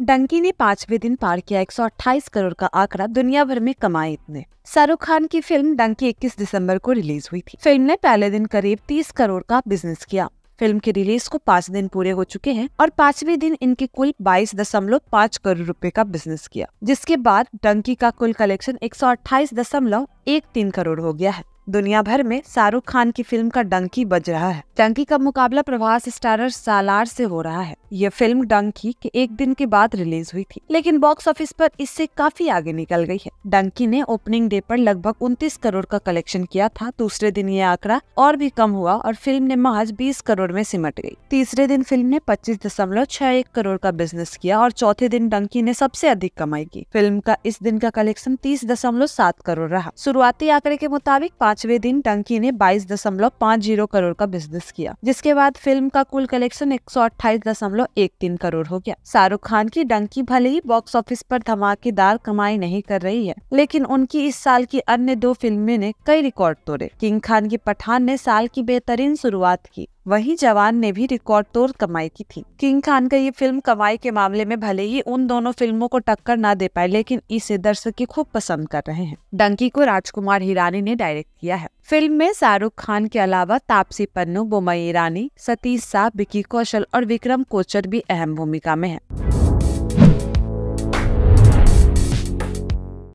डंकी ने पांचवें दिन पार किया 128 करोड़ का आंकड़ा दुनिया भर में कमाए इतने शाहरुख खान की फिल्म डंकी 21 दिसंबर को रिलीज हुई थी फिल्म ने पहले दिन करीब 30 करोड़ का बिजनेस किया फिल्म के रिलीज को पाँच दिन पूरे हो चुके हैं और पांचवें दिन इनके कुल बाईस दशमलव पाँच करोड़ रुपए का बिजनेस किया जिसके बाद डंकी का कुल कलेक्शन एक सौ अट्ठाईस दशमलव एक तीन करोड़ हो गया है दुनिया भर में शाहरुख खान की फिल्म का डंकी बज रहा है डंकी का मुकाबला प्रभास स्टारर सालार से हो रहा है यह फिल्म डंकी के एक दिन के बाद रिलीज हुई थी लेकिन बॉक्स ऑफिस पर इससे काफी आगे निकल गई है डंकी ने ओपनिंग डे पर लगभग उनतीस करोड़ का कलेक्शन किया था दूसरे दिन ये आंकड़ा और भी कम हुआ और फिल्म ने महज बीस करोड़ में सिमट गयी तीसरे दिन फिल्म ने पच्चीस दशमलव छह एक करोड़ का बिजनेस किया और चौथे दिन डंकी ने सबसे अधिक कमाई की फिल्म का इस दिन का कलेक्शन तीस दशमलव सात करोड़ रहा शुरुआती आंकड़े के मुताबिक पांचवे दिन टंकी ने बाईस दशमलव पाँच जीरो करोड़ का बिजनेस किया जिसके बाद फिल्म का कुल कलेक्शन एक सौ अट्ठाईस दशमलव एक तीन करोड़ हो गया शाहरुख खान की डंकी भले ही बॉक्स ऑफिस पर धमाकेदार कमाई नहीं कर रही है लेकिन उनकी इस साल की अन्य दो फिल्में ने कई रिकॉर्ड तोड़े किंग खान की पठान ने साल की बेहतरीन शुरुआत की वही जवान ने भी रिकॉर्ड तोड़ कमाई की थी किंग खान का ये फिल्म कमाई के मामले में भले ही उन दोनों फिल्मों को टक्कर ना दे पाए लेकिन इसे दर्शक की खूब पसंद कर रहे हैं डंकी को राजकुमार हिरानी ने डायरेक्ट किया है फिल्म में शाहरुख खान के अलावा तापसी पन्नू बोमई ईरानी सतीश शाह विकी कौशल और विक्रम कोचर भी अहम भूमिका में है